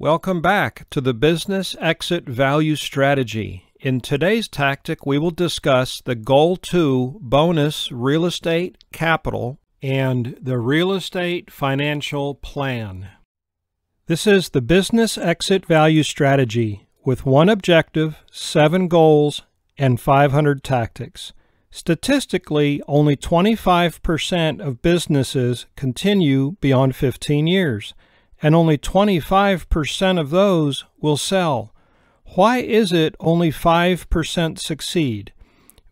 Welcome back to the Business Exit Value Strategy. In today's tactic, we will discuss the Goal 2 bonus real estate capital and the real estate financial plan. This is the Business Exit Value Strategy with one objective, seven goals, and 500 tactics. Statistically, only 25% of businesses continue beyond 15 years and only 25% of those will sell. Why is it only 5% succeed?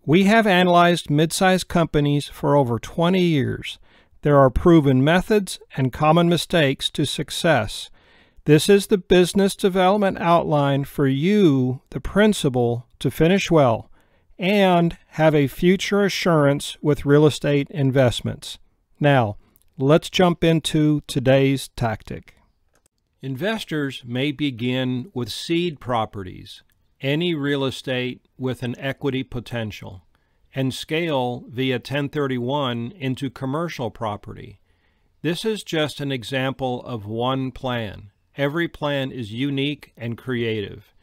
We have analyzed mid-sized companies for over 20 years. There are proven methods and common mistakes to success. This is the business development outline for you, the principal, to finish well and have a future assurance with real estate investments. Now, let's jump into today's tactic. Investors may begin with seed properties, any real estate with an equity potential, and scale via 1031 into commercial property. This is just an example of one plan. Every plan is unique and creative.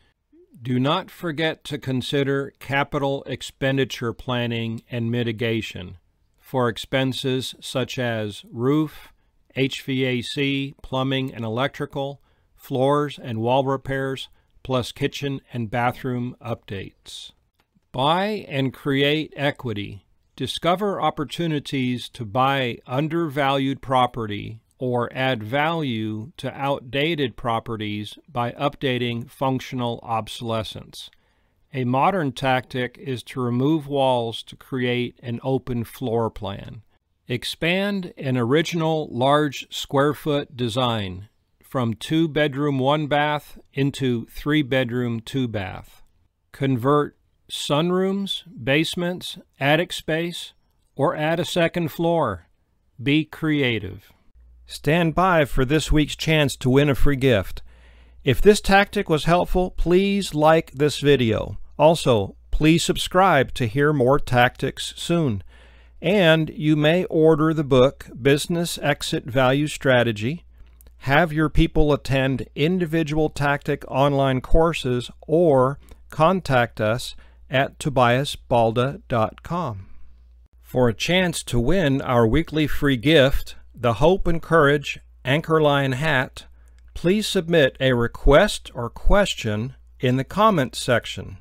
Do not forget to consider capital expenditure planning and mitigation for expenses such as roof, HVAC, plumbing and electrical, floors and wall repairs, plus kitchen and bathroom updates. Buy and create equity. Discover opportunities to buy undervalued property or add value to outdated properties by updating functional obsolescence. A modern tactic is to remove walls to create an open floor plan. Expand an original large square foot design from two bedroom, one bath into three bedroom, two bath. Convert sunrooms, basements, attic space, or add a second floor. Be creative. Stand by for this week's chance to win a free gift. If this tactic was helpful, please like this video. Also, please subscribe to hear more tactics soon. And you may order the book, Business Exit Value Strategy, have your people attend individual tactic online courses, or contact us at tobiasbalda.com. For a chance to win our weekly free gift, the Hope and Courage Anchorline Hat, please submit a request or question in the comments section.